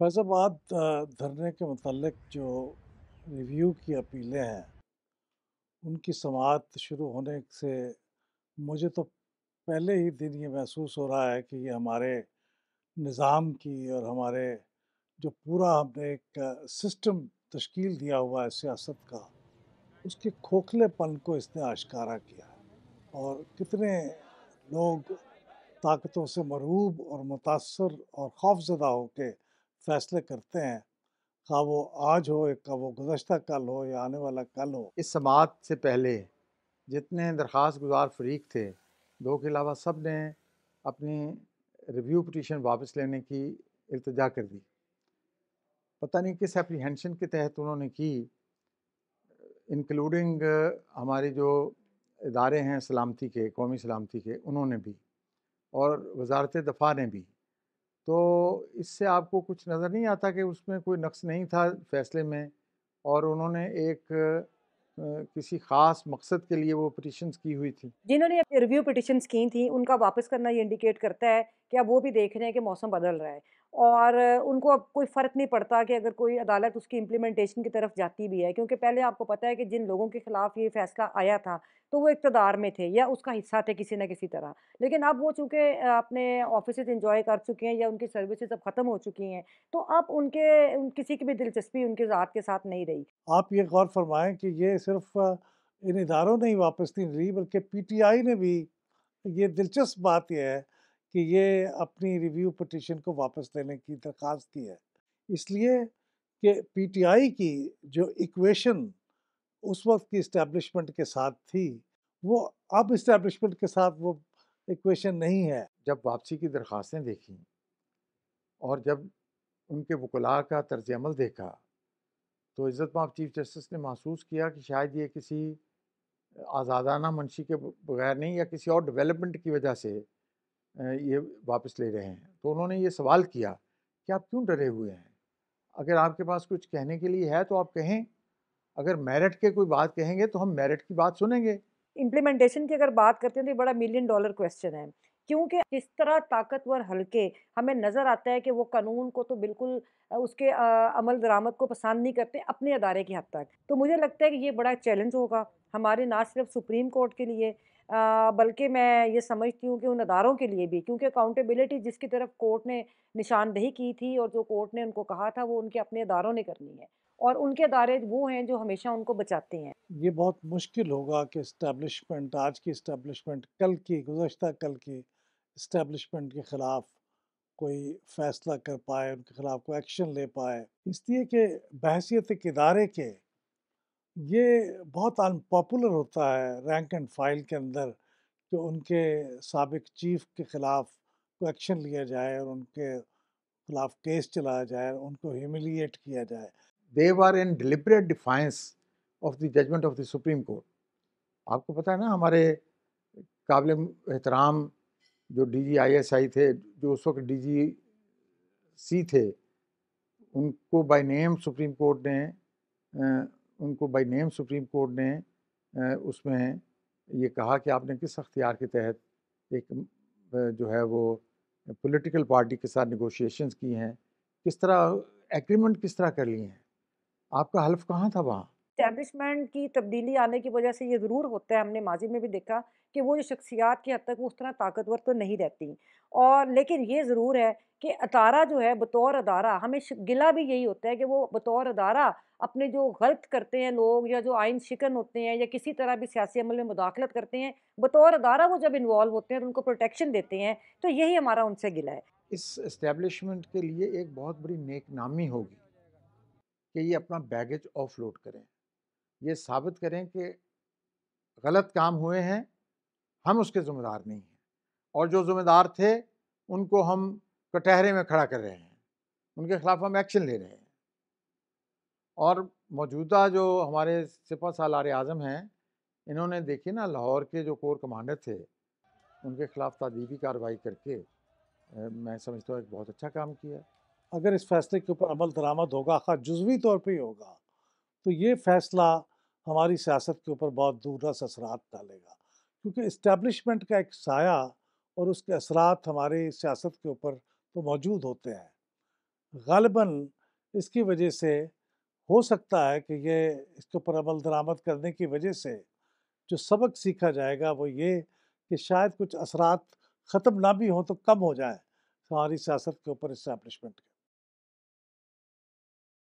فیض آباد دھرنے کے متعلق جو ریویو کی اپیلیں ہیں ان کی سماعت شروع ہونے سے مجھے تو پہلے ہی دن یہ محسوس ہو رہا ہے کہ یہ ہمارے نظام کی اور ہمارے جو پورا ہم نے ایک سسٹم تشکیل دیا ہوا ہے سیاست کا اس کے کھوکھلے پن کو اس نے آشکارا کیا اور کتنے لوگ طاقتوں سے مروب اور متاثر اور خوف زدہ ہو کے فیصلے کرتے ہیں خواہ وہ آج ہو یا وہ گزشتہ کل ہو یا آنے والا کل ہو اس سماعت سے پہلے جتنے درخواست گزار فریق تھے دو کے علاوہ سب نے اپنی ریویو پٹیشن واپس لینے کی التجا کر دی پتہ نہیں کس اپریہنشن کے تحت انہوں نے کی انکلوڈنگ ہمارے جو ادارے ہیں سلامتی کے قومی سلامتی کے انہوں نے بھی اور وزارت دفاع نے بھی تو اس سے آپ کو کچھ نظر نہیں آتا کہ اس میں کوئی نقص نہیں تھا فیصلے میں اور انہوں نے ایک کسی خاص مقصد کے لیے وہ پٹیشنز کی ہوئی تھی جنہوں نے ریویو کی تھیں ان کا واپس کرنا یہ انڈیکیٹ کرتا ہے کہ اب وہ بھی دیکھ رہے ہیں کہ موسم بدل رہا ہے اور ان کو اب کوئی فرق نہیں پڑتا کہ اگر کوئی عدالت اس کی امپلیمنٹیشن کی طرف جاتی بھی ہے کیونکہ پہلے آپ کو پتا ہے کہ جن لوگوں کے خلاف یہ فیصلہ آیا تھا تو وہ اقتدار میں تھے یا اس کا حصہ تھے کسی نہ کسی طرح لیکن اب وہ چونکہ اپنے آفیسز انجوائے کر چکے ہیں یا ان کی سروسز اب ختم ہو چکی ہیں تو اب ان کے کسی کی بھی دلچسپی ان کے ذات کے ساتھ نہیں رہی آپ یہ غور فرمائیں کہ یہ صرف ان اداروں نے ہی واپس نہیں لی بلکہ پی ٹی آئی نے بھی یہ دلچسپ بات یہ ہے کہ یہ اپنی ریویو پٹیشن کو واپس لینے کی درخواست کی ہے اس لیے کہ پی ٹی آئی کی جو ایکویشن اس وقت کی اسٹیبلشمنٹ کے ساتھ تھی وہ اب اسٹیبلشمنٹ کے ساتھ وہ ایکویشن نہیں ہے جب واپسی کی درخواستیں دیکھیں اور جب ان کے وکلاء کا طرز عمل دیکھا تو عزت میں چیف جسٹس نے محسوس کیا کہ شاید یہ کسی آزادانہ منشی کے بغیر نہیں یا کسی اور ڈیولپمنٹ کی وجہ سے یہ واپس لے رہے ہیں تو انہوں نے یہ سوال کیا کہ آپ کیوں ڈرے ہوئے ہیں اگر آپ کے پاس کچھ کہنے کے لیے ہے تو آپ کہیں اگر میرٹ کے کوئی بات کہیں گے تو ہم میرٹ کی بات سنیں گے امپلیمنٹیشن کی اگر بات کرتے ہیں تو یہ بڑا ملین ڈالر کویشچن ہے کیونکہ اس طرح طاقتور حلقے ہمیں نظر آتا ہے کہ وہ قانون کو تو بالکل اس کے عمل درآمد کو پسند نہیں کرتے اپنے ادارے کی حد تک تو مجھے لگتا ہے کہ یہ بڑا چیلنج ہوگا ہمارے نہ صرف سپریم کورٹ کے لیے بلکہ میں یہ سمجھتی ہوں کہ ان اداروں کے لیے بھی کیونکہ اکاؤنٹیبلٹی جس کی طرف کورٹ نے نشاندہی کی تھی اور جو کورٹ نے ان کو کہا تھا وہ ان کے اپنے اداروں نے کرنی ہے اور ان کے ادارے وہ ہیں جو ہمیشہ ان کو بچاتے ہیں یہ بہت مشکل ہوگا کہ اسٹیبلشمنٹ آج کی اسٹیبلشمنٹ کل کی گزشتہ کل کی اسٹیبلشمنٹ کے خلاف کوئی فیصلہ کر پائے ان کے خلاف کوئی ایکشن لے پائے اس لیے کہ بحثیت ادارے کے یہ بہت ان پاپولر ہوتا ہے رینک اینڈ فائل کے اندر کہ ان کے سابق چیف کے خلاف کوئی ایکشن لیا جائے اور ان کے خلاف کیس چلایا جائے ان کو ہیملیٹ کیا جائے are in deliberate defiance of the judgment of the Supreme Court آپ کو پتہ ہے نا ہمارے قابل احترام جو D G I S I تھے جو اس وقت ڈی جی سی تھے ان کو بائی نیم سپریم کورٹ نے ان کو بائی نیم سپریم کورٹ نے اس میں یہ کہا کہ آپ نے کس اختیار کے تحت ایک جو ہے وہ پولیٹیکل پارٹی کے ساتھ نیگوشیشنز کی ہیں کس طرح ایگریمنٹ کس طرح کر لی ہیں آپ کا حلف کہاں تھا وہاں اسٹیبلشمنٹ کی تبدیلی آنے کی وجہ سے یہ ضرور ہوتا ہے ہم نے ماضی میں بھی دیکھا کہ وہ جو شخصیات کی حد تک وہ اس طرح طاقتور تو نہیں رہتی اور لیکن یہ ضرور ہے کہ ادارہ جو ہے بطور ادارہ ہمیں گلا بھی یہی ہوتا ہے کہ وہ بطور ادارہ اپنے جو غلط کرتے ہیں لوگ یا جو آئین شکن ہوتے ہیں یا کسی طرح بھی سیاسی عمل میں مداخلت کرتے ہیں بطور ادارہ وہ جب انوالو ہوتے ہیں تو ان کو پروٹیکشن دیتے ہیں تو یہی ہمارا ان سے گلا ہے اس اسٹیبلشمنٹ کے لیے ایک بہت بڑی نیک نامی ہوگی کہ یہ اپنا بیگیج آف لوڈ کریں یہ ثابت کریں کہ غلط کام ہوئے ہیں ہم اس کے ذمہ دار نہیں ہیں اور جو ذمہ دار تھے ان کو ہم کٹہرے میں کھڑا کر رہے ہیں ان کے خلاف ہم ایکشن لے رہے ہیں اور موجودہ جو ہمارے سپا سالار اعظم ہیں انہوں نے دیکھی نا لاہور کے جو کور کمانڈر تھے ان کے خلاف تادیگی کارروائی کر کے میں سمجھتا ہوں ایک بہت اچھا کام کیا اگر اس فیصلے کے اوپر عمل درآمد ہوگا خاص جزوی طور پہ ہی ہوگا تو یہ فیصلہ ہماری سیاست کے اوپر بہت رس اثرات ڈالے گا کیونکہ اسٹیبلشمنٹ کا ایک سایہ اور اس کے اثرات ہماری سیاست کے اوپر تو موجود ہوتے ہیں غالباً اس کی وجہ سے ہو سکتا ہے کہ یہ اس کے اوپر عمل درآمد کرنے کی وجہ سے جو سبق سیکھا جائے گا وہ یہ کہ شاید کچھ اثرات ختم نہ بھی ہوں تو کم ہو جائیں ہماری سیاست کے اوپر اسٹیبلشمنٹ کا